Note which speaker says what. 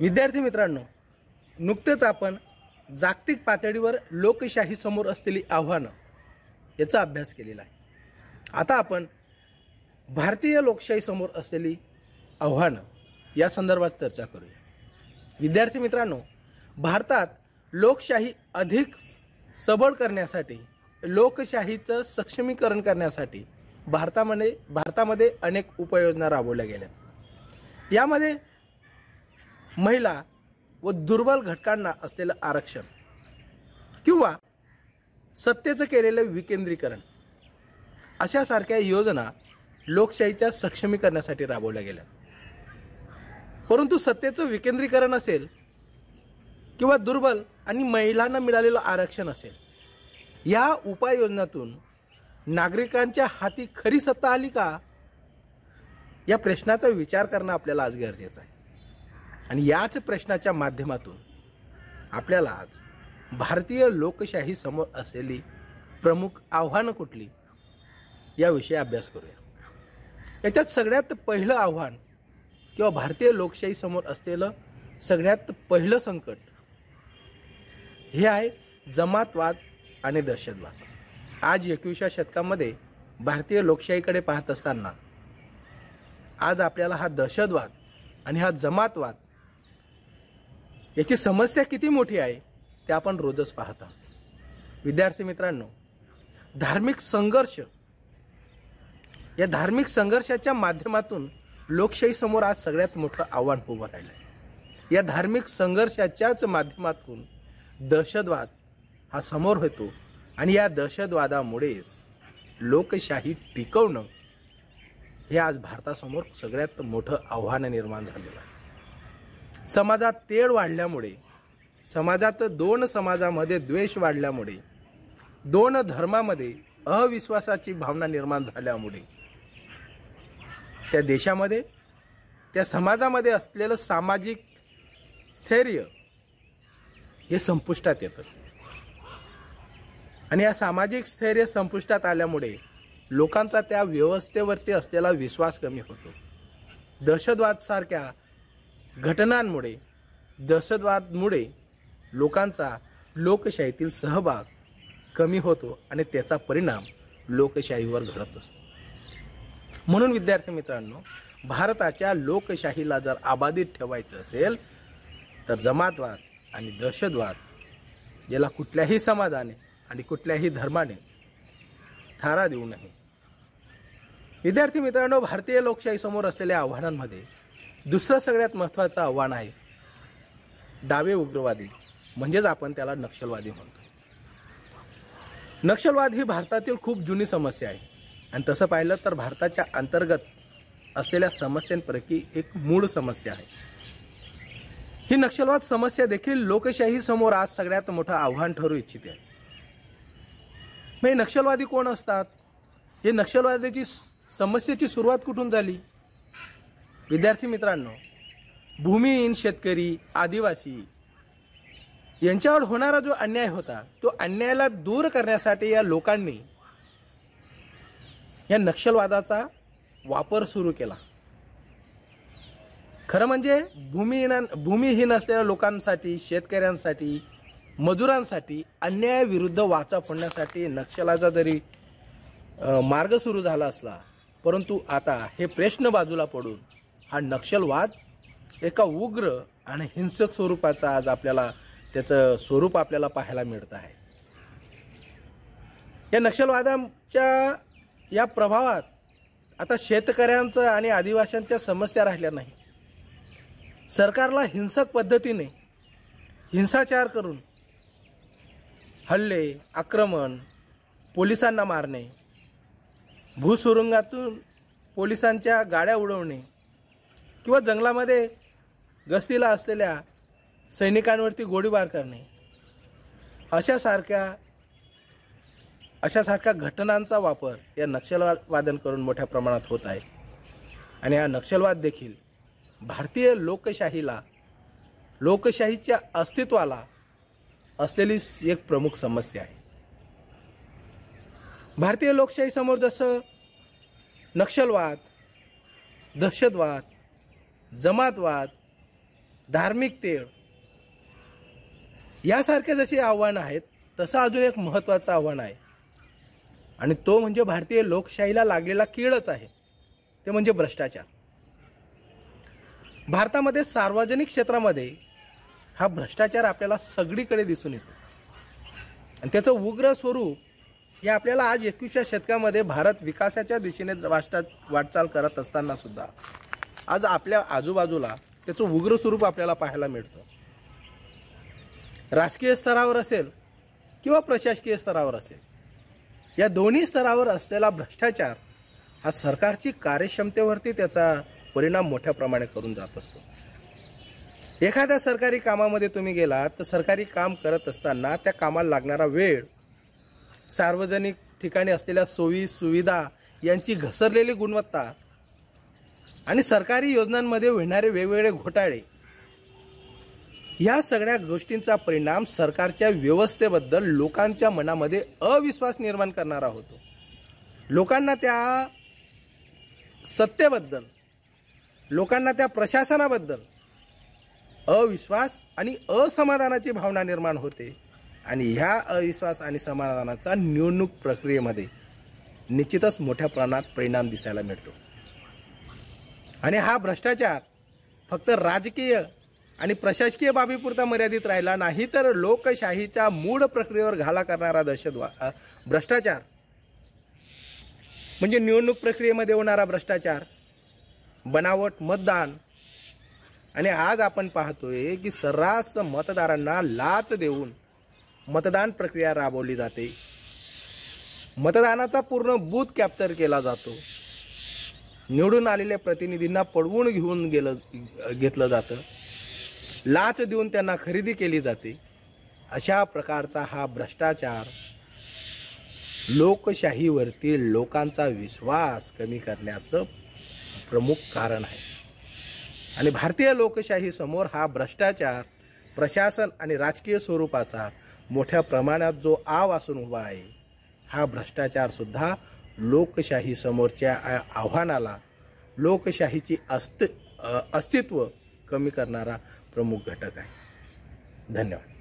Speaker 1: विद्यार्थी मित्रांनो नुकतेच आपण जागतिक पातळीवर लोकशाहीसमोर असलेली आव्हानं याचा अभ्यास केलेला आहे आता आपण भारतीय लोकशाहीसमोर असलेली आव्हानं या संदर्भात चर्चा करूया विद्यार्थी मित्रांनो भारतात लोकशाही अधिक सबळ करण्यासाठी लोकशाहीचं सक्षमीकरण करण्यासाठी भारतामध्ये भारतामध्ये अनेक उपाययोजना राबवल्या गेल्या यामध्ये महिला व दुर्बल घटकांना असलेलं आरक्षण किंवा सत्तेचं केलेलं विकेंद्रीकरण अशासारख्या योजना लोकशाहीच्या सक्षमीकरणासाठी राबवल्या गेल्या परंतु सत्तेचं विकेंद्रीकरण असेल किंवा दुर्बल आणि महिलांना मिळालेलं आरक्षण असेल या उपाययोजनातून नागरिकांच्या हाती खरी सत्ता आली का या प्रश्नाचा विचार करणं आपल्याला आज गरजेचं आहे आणि याच प्रश्नाच्या माध्यमातून आपल्याला आज भारतीय लोकशाही समोर असलेली प्रमुख आव्हानं कुठली याविषयी अभ्यास करूया याच्यात सगळ्यात पहिलं आव्हान किंवा भारतीय लोकशाहीसमोर असलेलं सगळ्यात पहिलं संकट हे आहे जमातवाद आणि दहशतवाद आज एकविसाव्या शतकामध्ये भारतीय लोकशाहीकडे पाहत असताना आज आपल्याला हा दहशतवाद आणि हा जमातवाद याची समस्या किती मोठी आहे ते आपण रोजच पाहता विद्यार्थी मित्रांनो धार्मिक संघर्ष या धार्मिक संघर्षाच्या माध्यमातून लोकशाहीसमोर आज सगळ्यात मोठं आव्हान उभं राहिलं आहे या धार्मिक संघर्षाच्याच माध्यमातून दहशतवाद हा समोर होतो आणि या दहशतवादामुळेच लोकशाही टिकवणं हे आज भारतासमोर सगळ्यात मोठं आव्हान निर्माण झालेलं आहे समाजात तेढ वाढल्यामुळे समाजात दोन समाजामध्ये द्वेष वाढल्यामुळे दोन धर्मामध्ये अविश्वासाची भावना निर्माण झाल्यामुळे त्या देशामध्ये त्या समाजामध्ये असलेलं सामाजिक स्थैर्य हे संपुष्टात येतं आणि या सामाजिक स्थैर्य संपुष्टात आल्यामुळे लोकांचा त्या व्यवस्थेवरती असलेला विश्वास कमी होतो दहशतवादसारख्या घटनांमुळे दहशतवादमुळे लोकांचा लोकशाहीतील सहभाग कमी होतो आणि त्याचा परिणाम लोकशाहीवर घडत असतो म्हणून विद्यार्थी मित्रांनो भारताच्या लोकशाहीला जर आबाधित ठेवायचं असेल तर जमातवाद आणि दहशतवाद याला कुठल्याही समाजाने आणि कुठल्याही धर्माने थारा देऊ नये विद्यार्थी मित्रांनो भारतीय लोकशाहीसमोर असलेल्या आव्हानांमध्ये दुसरं सगळ्यात महत्त्वाचं आव्हान आहे डावे उग्रवादी म्हणजेच आपण त्याला नक्षलवादी म्हणतो नक्षलवाद ही भारतातील खूप जुनी समस्या आहे आणि तसं पाहिलं तर भारताच्या अंतर्गत असलेल्या समस्यांपैकी एक मूळ समस्या आहे ही नक्षलवाद समस्या देखील लोकशाहीसमोर आज सगळ्यात मोठं आव्हान ठरू इच्छिते आहे मग नक्षलवादी कोण असतात हे नक्षलवादाची समस्येची सुरुवात कुठून झाली विद्यार्थी मित्रांनो भूमिहीन शेतकरी आदिवासी यांच्यावर होणारा जो अन्याय होता तो अन्यायाला दूर करण्यासाठी या लोकांनी या नक्षलवादाचा वापर सुरू केला खरं म्हणजे भूमिहीन भूमिहीन असलेल्या लोकांसाठी शेतकऱ्यांसाठी मजुरांसाठी अन्यायाविरुद्ध वाचा फोडण्यासाठी नक्षलाचा जरी मार्ग सुरू झाला असला परंतु आता हे प्रश्न बाजूला पडून हा नक्षलवाद एका उग्र आणि हिंसक स्वरूपाचा आज आपल्याला त्याचं स्वरूप आपल्याला पाहायला मिळतं आहे या नक्षलवाद्यांच्या या प्रभावात आता शेतकऱ्यांचं आणि आदिवाशांच्या समस्या राहिल्या नाही सरकारला हिंसक पद्धतीने हिंसाचार करून हल्ले आक्रमण पोलिसांना मारणे भूसुरुंगातून पोलिसांच्या गाड्या उडवणे किंवा जंगलामध्ये गस्तीला असलेल्या सैनिकांवरती गोळीबार करणे अशासारख्या अशासारख्या घटनांचा वापर या नक्षलवादांकडून मोठ्या प्रमाणात होत आहे आणि हा नक्षलवाद देखील भारतीय लोकशाहीला लोकशाहीच्या अस्तित्वाला असलेली एक प्रमुख समस्या आहे भारतीय लोकशाहीसमोर जसं नक्षलवाद दहशतवाद जमातवाद धार्मिक तेढ यासारखे जशी आव्हानं आहेत तसं अजून एक महत्त्वाचं आव्हान आहे आणि तो म्हणजे भारतीय लोकशाहीला लागलेला कीडच आहे ते म्हणजे भ्रष्टाचार भारतामध्ये सार्वजनिक क्षेत्रामध्ये हा भ्रष्टाचार आपल्याला सगळीकडे दिसून येतो आणि त्याचं उग्र स्वरूप हे आपल्याला आज एकवीसशा शतकामध्ये भारत विकासाच्या दिशेने वाटचाल करत असताना सुद्धा आज आपल्या आजूबाजूला त्याचं उग्र स्वरूप आपल्याला पाहायला मिळतं राजकीय स्तरावर असेल किंवा प्रशासकीय स्तरावर असेल या दोन्ही स्तरावर असलेला भ्रष्टाचार हा सरकारची कार्यक्षमतेवरती त्याचा परिणाम मोठ्या प्रमाणात करून जात असतो एखाद्या सरकारी कामामध्ये तुम्ही गेलात तर सरकारी काम करत असताना त्या कामाला लागणारा वेळ सार्वजनिक ठिकाणी असलेल्या सोयी सुविधा यांची घसरलेली गुणवत्ता आणि सरकारी योजनांमध्ये होणारे वेगवेगळे घोटाळे या सगळ्या गोष्टींचा परिणाम सरकारच्या व्यवस्थेबद्दल लोकांच्या मनामध्ये अविश्वास निर्माण करणारा होतो लोकांना त्या सत्तेबद्दल लोकांना त्या प्रशासनाबद्दल अविश्वास आणि असमाधानाची भावना निर्माण होते आणि ह्या अविश्वास आणि समाधानाचा निवडणूक प्रक्रियेमध्ये निश्चितच मोठ्या प्रमाणात परिणाम दिसायला मिळतो आणि हा भ्रष्टाचार फक्त राजकीय आणि प्रशासकीय बाबीपुरता मर्यादित राहिला नाही तर लोकशाहीच्या मूळ प्रक्रियेवर घाला करणारा दहशतवाद भ्रष्टाचार म्हणजे निवडणूक प्रक्रियेमध्ये होणारा भ्रष्टाचार बनावट मतदान आणि आज आपण पाहतोय की सर्रास मतदारांना लाच देऊन मतदान प्रक्रिया राबवली जाते मतदानाचा पूर्ण बूथ कॅप्चर केला जातो निवडून आलेल्या प्रतिनिधींना पळवून घेऊन गेलं घेतलं जातं लाच देऊन त्यांना खरेदी केली जाते अशा प्रकारचा हा भ्रष्टाचार लोकशाहीवरती लोकांचा विश्वास कमी करण्याचं प्रमुख कारण आहे आणि भारतीय लोकशाहीसमोर हा भ्रष्टाचार प्रशासन आणि राजकीय स्वरूपाचा मोठ्या प्रमाणात जो आव असून उभा आहे हा भ्रष्टाचारसुद्धा लोकशाही समोरच्या आव्हानाला लोकशाहीची अस्ति अस्तित्व कमी करणारा प्रमुख घटक आहे धन्यवाद